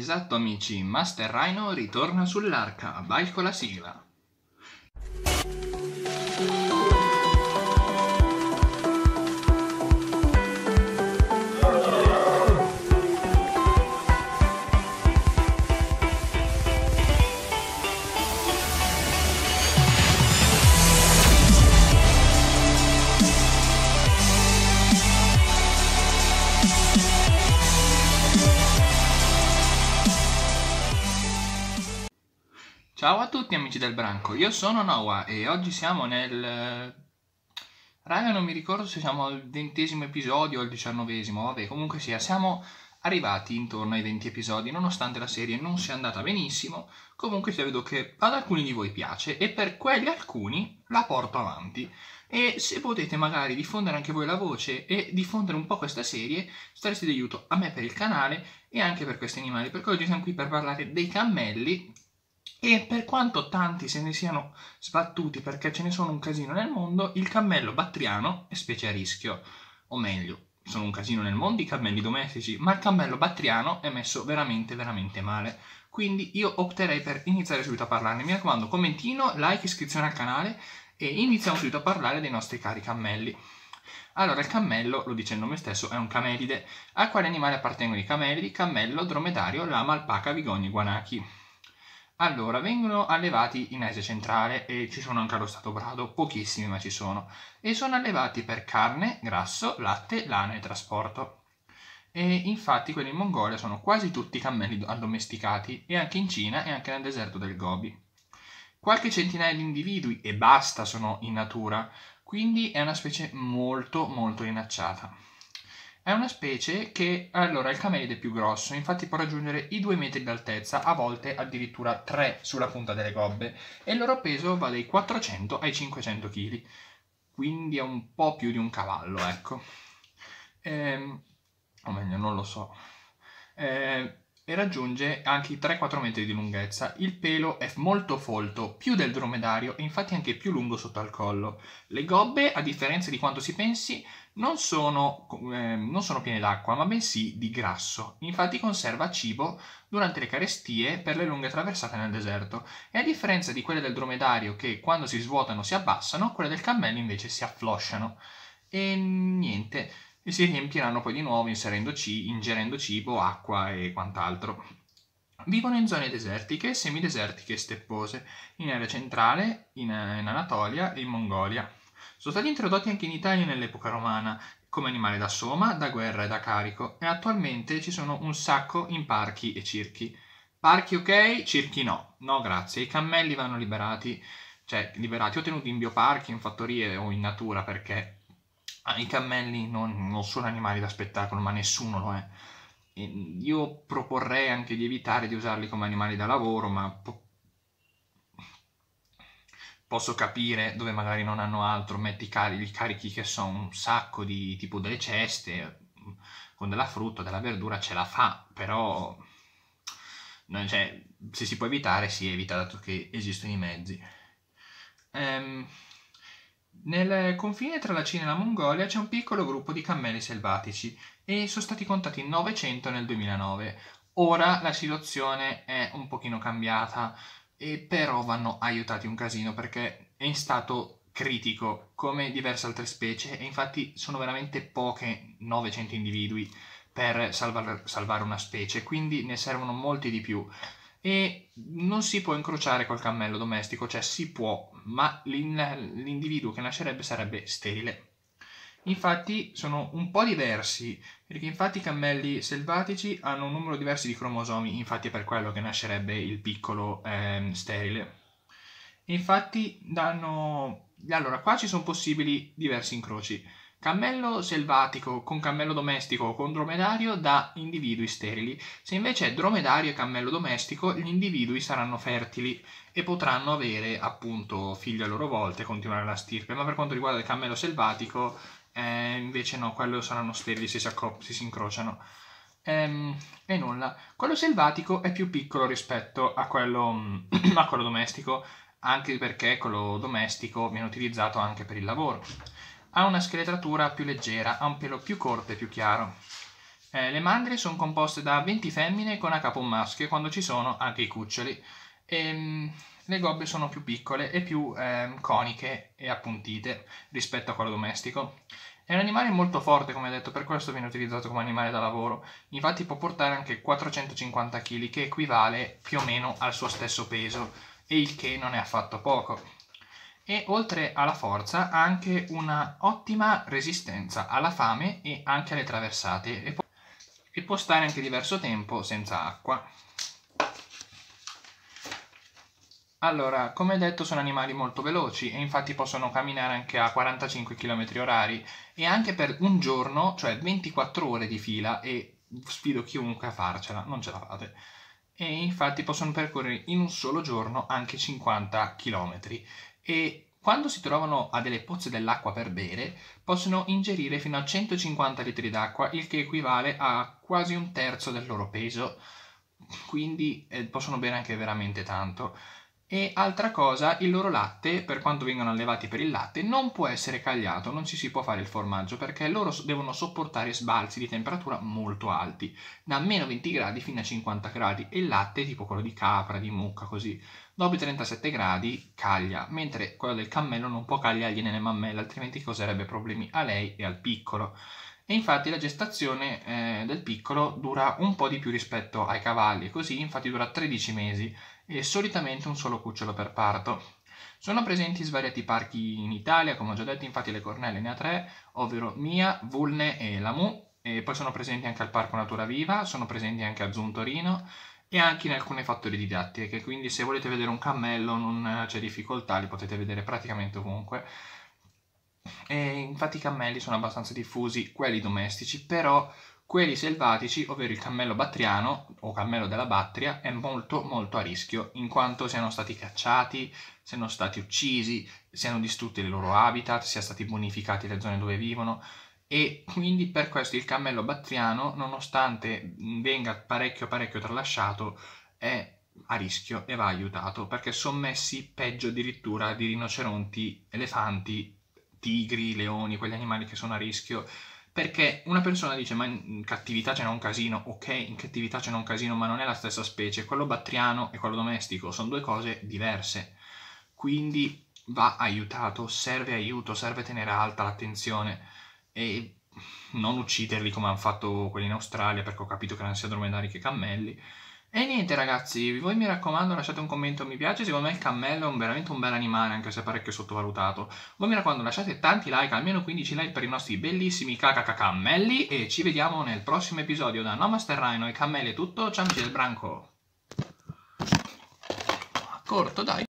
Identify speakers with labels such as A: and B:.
A: Esatto amici, Master Rhino ritorna sull'arca, vai con la sigla. Ciao a tutti amici del branco, io sono Noah e oggi siamo nel... Eh, raga non mi ricordo se siamo al ventesimo episodio o al diciannovesimo, vabbè comunque sia, siamo arrivati intorno ai 20 episodi, nonostante la serie non sia andata benissimo, comunque sia vedo che ad alcuni di voi piace e per quegli alcuni la porto avanti. E se potete magari diffondere anche voi la voce e diffondere un po' questa serie, sareste di aiuto a me per il canale e anche per questi animali, perché oggi siamo qui per parlare dei cammelli e per quanto tanti se ne siano sbattuti perché ce ne sono un casino nel mondo, il cammello battriano è specie a rischio. O meglio, sono un casino nel mondo i cammelli domestici, ma il cammello battriano è messo veramente, veramente male. Quindi io opterei per iniziare subito a parlarne. Mi raccomando, commentino, like, iscrizione al canale e iniziamo subito a parlare dei nostri cari cammelli. Allora, il cammello, lo dice il nome stesso, è un camelide. A quale animale appartengono i camelidi? Cammello, dromedario, lama, alpaca, vigogni, guanachi. Allora, vengono allevati in Asia centrale e ci sono anche allo Stato Brado, pochissimi ma ci sono, e sono allevati per carne, grasso, latte, lana e trasporto. E infatti quelli in Mongolia sono quasi tutti cammelli addomesticati, e anche in Cina e anche nel deserto del Gobi. Qualche centinaia di individui e basta sono in natura, quindi è una specie molto molto rinacciata. È una specie che, allora, il camelide è più grosso, infatti può raggiungere i 2 metri d'altezza, a volte addirittura 3 sulla punta delle gobbe, e il loro peso va dai 400 ai 500 kg, quindi è un po' più di un cavallo, ecco. Ehm, o meglio, non lo so. Ehm, e raggiunge anche i 3-4 metri di lunghezza. Il pelo è molto folto, più del dromedario e infatti anche più lungo sotto al collo. Le gobbe, a differenza di quanto si pensi, non sono, eh, non sono piene d'acqua, ma bensì di grasso. Infatti conserva cibo durante le carestie per le lunghe traversate nel deserto e a differenza di quelle del dromedario che quando si svuotano si abbassano, quelle del cammello invece si afflosciano. E niente, e si riempiranno poi di nuovo ingerendo cibo, acqua e quant'altro. Vivono in zone desertiche, semidesertiche e steppose, in area centrale, in, in Anatolia e in Mongolia. Sono stati introdotti anche in Italia nell'epoca romana, come animale da soma, da guerra e da carico, e attualmente ci sono un sacco in parchi e circhi. Parchi ok, circhi no, no grazie, i cammelli vanno liberati, cioè liberati o tenuti in bioparchi, in fattorie o in natura perché ah, i cammelli non, non sono animali da spettacolo, ma nessuno lo è. Io proporrei anche di evitare di usarli come animali da lavoro, ma posso capire dove magari non hanno altro, metti i gli carichi che sono un sacco di tipo delle ceste mm, con della frutta, della verdura ce la fa, però non, cioè, se si può evitare si evita dato che esistono i mezzi. Ehm, nel confine tra la Cina e la Mongolia c'è un piccolo gruppo di cammelli selvatici e sono stati contati 900 nel 2009. Ora la situazione è un pochino cambiata, e però vanno aiutati un casino perché è in stato critico come diverse altre specie e infatti sono veramente poche 900 individui per salvar- salvare una specie, quindi ne servono molti di più. E non si può incrociare col cammello domestico, cioè si può, ma l'in- l'individuo che nascerebbe sarebbe sterile Infatti sono un po' diversi, perché infatti i cammelli selvatici hanno un numero diverso di cromosomi, infatti è per quello che nascerebbe il piccolo ehm, sterile. Infatti danno... Allora, qua ci sono possibili diversi incroci. Cammello selvatico con cammello domestico o con dromedario da individui sterili. Se invece è dromedario e cammello domestico, gli individui saranno fertili e potranno avere appunto figli a loro volta e continuare la stirpe. Ma per quanto riguarda il cammello selvatico, eh, invece no, quello saranno stelle, si, si, si incrociano. Ehm, e nulla. Quello selvatico è più piccolo rispetto a quello, a quello domestico, anche perché quello domestico viene utilizzato anche per il lavoro. Ha una scheletratura più leggera, ha un pelo più corto e più chiaro. Eh, le mandrie sono composte da 20 femmine con a capo un maschio quando ci sono anche i cuccioli e ehm, le gobbe sono più piccole e più eh, coniche e appuntite rispetto a quello domestico. È un animale molto forte, come detto, per questo viene utilizzato come animale da lavoro. Infatti può portare anche 450 kg, che equivale più o meno al suo stesso peso, e il che non è affatto poco. E oltre alla forza ha anche una ottima resistenza alla fame e anche alle traversate, e può, e può stare anche diverso tempo senza acqua. Allora, come detto sono animali molto veloci e infatti possono camminare anche a 45 km orari e anche per un giorno, cioè 24 ore di fila e sfido chiunque a farcela, non ce la fate. E infatti possono percorrere in un solo giorno anche 50 km e quando si trovano a delle pozze dell'acqua per bere, possono ingerire fino a 150 litri d'acqua, il che equivale a quasi un terzo del loro peso, quindi eh, possono bere anche veramente tanto. E altra cosa, il loro latte, per quanto vengano allevati per il latte, non può essere cagliato, non ci si può fare il formaggio perché loro devono sopportare sbalzi di temperatura molto alti, da meno 20 gradi fino a 50 gradi, e il latte, tipo quello di capra, di mucca, così, dopo i 37 gradi caglia, mentre quello del cammello non può cagliargli nelle mammelle, altrimenti causerebbe problemi a lei e al piccolo. E infatti la gestazione eh, del piccolo dura un po' di più rispetto ai cavalli, così infatti dura 13 mesi e solitamente un solo cucciolo per parto. Sono presenti svariati parchi in Italia, come ho già detto, infatti le Cornelle ne ha tre, ovvero Mia, Vulne e Lamu, e poi sono presenti anche al Parco Natura Viva, sono presenti anche a Zuntorino e anche in alcune fattorie didattiche, quindi se volete vedere un cammello non c'è difficoltà, li potete vedere praticamente ovunque. E infatti i cammelli sono abbastanza diffusi, quelli domestici, però quelli selvatici, ovvero il cammello battriano o cammello della Battria, è molto molto a rischio, in quanto siano stati cacciati, siano stati uccisi, siano distrutti i loro habitat, siano stati bonificati le zone dove vivono e quindi per questo il cammello battriano, nonostante venga parecchio parecchio tralasciato, è a rischio e va aiutato perché sommessi peggio addirittura di rinoceronti, elefanti, tigri, leoni, quegli animali che sono a rischio perché una persona dice: Ma in cattività c'è un casino, ok, in cattività c'è un casino, ma non è la stessa specie. Quello battriano e quello domestico sono due cose diverse. Quindi va aiutato, serve aiuto, serve tenere alta l'attenzione e non ucciderli come hanno fatto quelli in Australia, perché ho capito che erano sia dromedari che cammelli e niente ragazzi, voi mi raccomando lasciate un commento, mi piace, secondo me il cammello è un, veramente un bel animale anche se parecchio sottovalutato. Voi mi raccomando lasciate tanti like, almeno 15 like per i nostri bellissimi cacacacammelli e ci vediamo nel prossimo episodio da Namaste Rhino e Cammelli è tutto, ciao amici del branco! Corto dai!